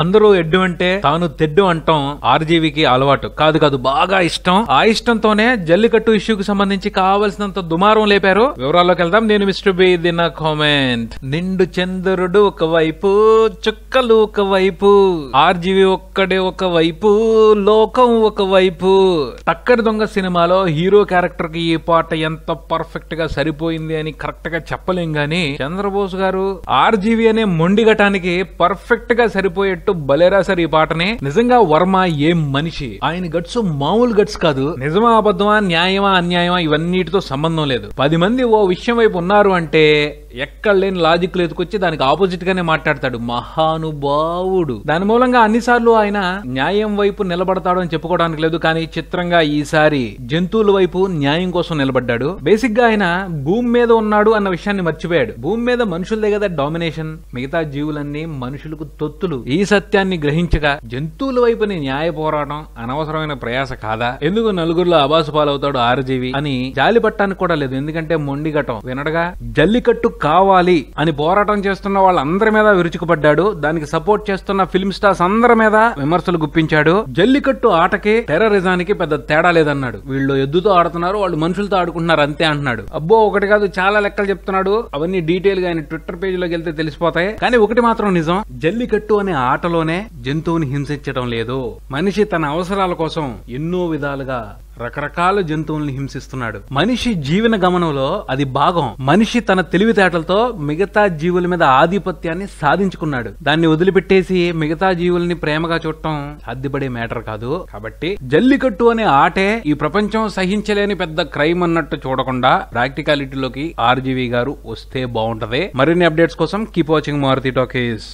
అందరూ ఎడ్డు అంటే తాను తెడ్డు అంటాం ఆర్జీవికి అలవాటు కాదు కాదు బాగా ఇష్టం ఆ ఇష్టంతోనే జల్లికట్టు ఇష్యూకి సంబంధించి కావలసినంత దుమారం లేపారు వివరాల్లోకి వెళ్దాం నేను మిస్టర్ బి దిన కామెంట్ నిండు చంద్రుడు ఒక వైపు చుక్కలు ఒక వైపు ఆర్జీవి ఒక్కడే వైపు లోకం ఒక వైపు టక్కరి దొంగ సినిమాలో హీరో క్యారెక్టర్ కి ఈ పాట ఎంత పర్ఫెక్ట్ గా సరిపోయింది అని కరెక్ట్ గా చెప్పలేం గాని చంద్రబోస్ గారు ఆర్జీవి అనే మొండిగటానికి పర్ఫెక్ట్ గా సరిపోయే పెట్టు బలేరా సార్ ఈ పాటని నిజంగా వర్మ ఏం మనిషి ఆయన గట్స్ మామూలు గట్స్ కాదు నిజమా అబద్ధమా న్యాయమా అన్యాయమా ఇవన్నిటితో సంబంధం లేదు పది మంది ఓ విషయం వైపు ఉన్నారు అంటే ఎక్కడ లేని లాజిక్లు ఎదుకొచ్చి దానికి ఆపోజిట్ గానే మాట్లాడతాడు మహానుభావుడు దాని మూలంగా అన్నిసార్లు ఆయన న్యాయం వైపు నిలబడతాడు అని చెప్పుకోవడానికి లేదు కానీ చిత్రంగా ఈసారి జంతువుల వైపు న్యాయం కోసం నిలబడ్డాడు బేసిక్ గా ఆయన భూమి మీద ఉన్నాడు అన్న విషయాన్ని మర్చిపోయాడు భూమి మీద మనుషులదే కదా డామినేషన్ మిగతా జీవులన్నీ మనుషులకు తొత్తులు ఈ సత్యాన్ని గ్రహించగా జంతువుల వైపుని న్యాయ పోరాటం అనవసరమైన ప్రయాస కాదా ఎందుకు నలుగురిలో అబాసు పాలవుతాడు ఆరుజీవి అని జాలి పట్టానికి కూడా లేదు ఎందుకంటే మొండిగటం వినడగా జల్లికట్టు కావాలి అని పోరాటం చేస్తున్న వాళ్ళందరి మీద విరుచుకుపడ్డాడు దానికి సపోర్ట్ చేస్తున్న ఫిల్మ్ స్టార్స్ అందరి మీద విమర్శలు గుప్పించాడు జల్లికట్టు ఆటకి టెర్రరిజానికి పెద్ద తేడా లేదన్నాడు వీళ్ళు ఎద్దుతో ఆడుతున్నారు వాళ్ళు మనుషులతో ఆడుకుంటున్నారు అంతే అంటున్నాడు అబ్బో ఒకటి కాదు చాలా లెక్కలు చెప్తున్నాడు అవన్నీ డీటెయిల్ గా ఆయన ట్విట్టర్ పేజీలోకి వెళ్తే తెలిసిపోతాయి కానీ ఒకటి మాత్రం నిజం జల్లికట్టు అనే ఆటలోనే జంతువుని హింసించడం లేదు మనిషి తన అవసరాల కోసం ఎన్నో విధాలుగా రకరకాల జంతువుల్ని హింసిస్తున్నాడు మనిషి జీవన గమనంలో అది భాగం మనిషి తన తెలివితేటలతో మిగతా జీవుల మీద ఆధిపత్యాన్ని సాధించుకున్నాడు దాన్ని వదిలిపెట్టేసి మిగతా జీవుల్ని ప్రేమగా చూడటం సాధ్యపడే మ్యాటర్ కాదు కాబట్టి జల్లికట్టు అనే ఆటే ఈ ప్రపంచం సహించలేని పెద్ద క్రైమ్ అన్నట్టు చూడకుండా ప్రాక్టికాలిటీలోకి ఆర్జీవి గారు వస్తే బాగుంటది మరిన్ని అప్డేట్స్ కోసం కీప్ వాచింగ్ మారుతి టాకీస్